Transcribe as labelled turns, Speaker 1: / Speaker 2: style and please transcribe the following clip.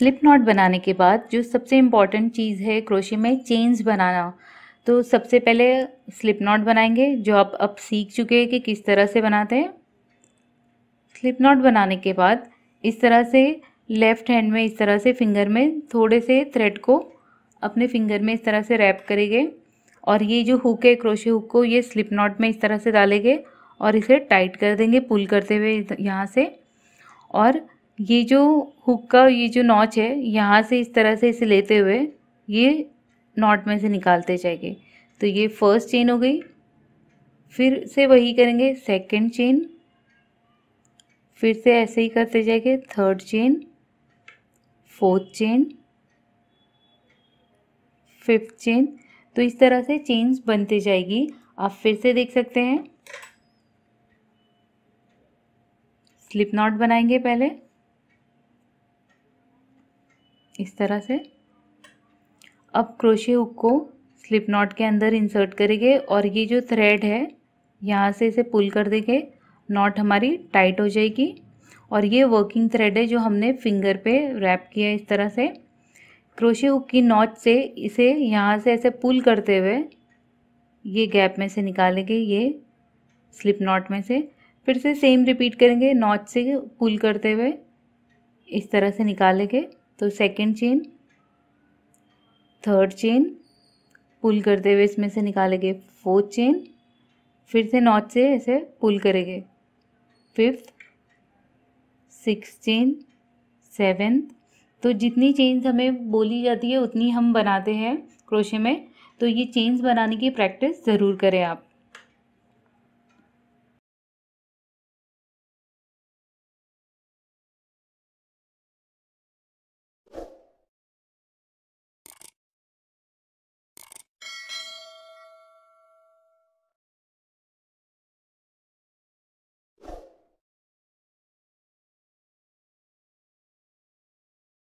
Speaker 1: slip not बनाने के बाद जो सबसे इम्पॉर्टेंट चीज़ है क्रोशे में चेन्स बनाना तो सबसे पहले स्लिप नॉट बनाएंगे जो आप अब सीख चुके हैं कि किस तरह से बनाते हैं स्लिप नॉट बनाने के बाद इस तरह से लेफ़्ट हैंड में इस तरह से फिंगर में थोड़े से थ्रेड को अपने फिंगर में इस तरह से रैप करेंगे और ये जो हुक है क्रोशे हुक को ये स्लिप नॉट में इस तरह से डालेंगे और इसे टाइट कर देंगे पुल करते हुए यहाँ से और ये जो हुक का ये जो नॉच है यहाँ से इस तरह से इसे लेते हुए ये नॉट में से निकालते जाएंगे तो ये फर्स्ट चेन हो गई फिर से वही करेंगे सेकंड चेन फिर से ऐसे ही करते जाएंगे third chain fourth chain fifth chain तो इस तरह से चेन्स बनते जाएगी आप फिर से देख सकते हैं स्लिप नॉट बनाएंगे पहले इस तरह से अब क्रोशे हुक को स्लिप नॉट के अंदर इंसर्ट करेंगे और ये जो थ्रेड है यहाँ से इसे पुल कर देंगे नॉट हमारी टाइट हो जाएगी और ये वर्किंग थ्रेड है जो हमने फिंगर पे रैप किया इस तरह से क्रोशे हुक की नॉट से इसे यहाँ से ऐसे पुल करते हुए ये गैप में से निकालेंगे ये स्लिप नॉट में से फिर से सेम रिपीट करेंगे नॉच से पुल करते हुए इस तरह से निकालेंगे तो second chain third chain pull करते हुए इसमें से निकालेंगे फोर्थ चेन फिर से नॉट से ऐसे पुल करेंगे फिफ्थ सिक्स चेन सेवेंथ तो जितनी चेन्स हमें बोली जाती है उतनी हम बनाते हैं क्रोशे में तो ये चेन्स बनाने की प्रैक्टिस ज़रूर करें आप